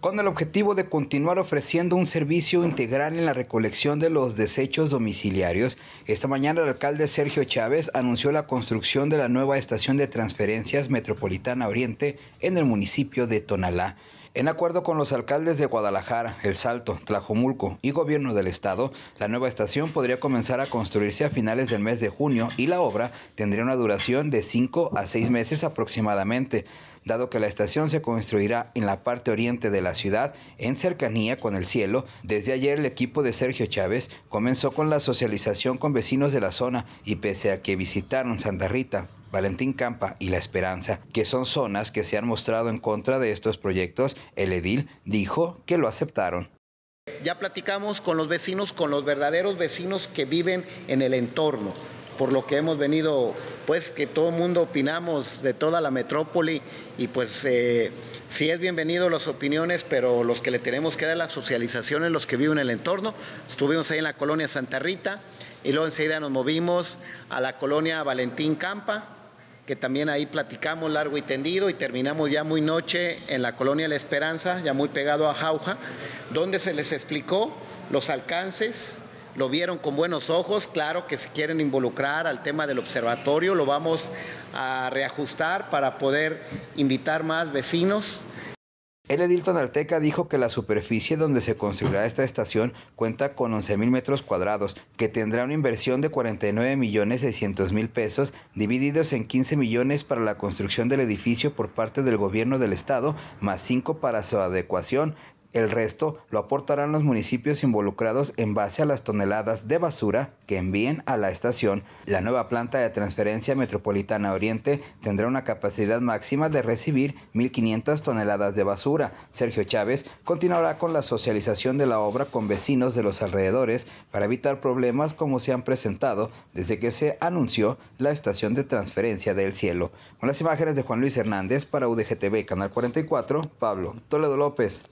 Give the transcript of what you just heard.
con el objetivo de continuar ofreciendo un servicio integral en la recolección de los desechos domiciliarios, esta mañana el alcalde Sergio Chávez anunció la construcción de la nueva estación de transferencias Metropolitana Oriente en el municipio de Tonalá. En acuerdo con los alcaldes de Guadalajara, El Salto, Tlajomulco y Gobierno del Estado, la nueva estación podría comenzar a construirse a finales del mes de junio y la obra tendría una duración de cinco a seis meses aproximadamente, dado que la estación se construirá en la parte oriente de la ciudad, en cercanía con el cielo. Desde ayer el equipo de Sergio Chávez comenzó con la socialización con vecinos de la zona y pese a que visitaron Santa Rita, Valentín Campa y La Esperanza, que son zonas que se han mostrado en contra de estos proyectos, el edil dijo que lo aceptaron. Ya platicamos con los vecinos, con los verdaderos vecinos que viven en el entorno, por lo que hemos venido, pues que todo el mundo opinamos de toda la metrópoli y pues eh, sí es bienvenido las opiniones, pero los que le tenemos que dar la socialización es los que viven en el entorno. Estuvimos ahí en la colonia Santa Rita y luego enseguida nos movimos a la colonia Valentín Campa, que también ahí platicamos largo y tendido y terminamos ya muy noche en la colonia La Esperanza, ya muy pegado a Jauja, donde se les explicó los alcances, lo vieron con buenos ojos, claro que si quieren involucrar al tema del observatorio, lo vamos a reajustar para poder invitar más vecinos el Edilton Alteca dijo que la superficie donde se construirá esta estación cuenta con 11.000 metros cuadrados, que tendrá una inversión de 49.600.000 pesos, divididos en 15 millones para la construcción del edificio por parte del gobierno del estado, más 5 para su adecuación, el resto lo aportarán los municipios involucrados en base a las toneladas de basura que envíen a la estación. La nueva planta de transferencia metropolitana Oriente tendrá una capacidad máxima de recibir 1.500 toneladas de basura. Sergio Chávez continuará con la socialización de la obra con vecinos de los alrededores para evitar problemas como se han presentado desde que se anunció la estación de transferencia del cielo. Con las imágenes de Juan Luis Hernández para UDGTV Canal 44, Pablo Toledo López.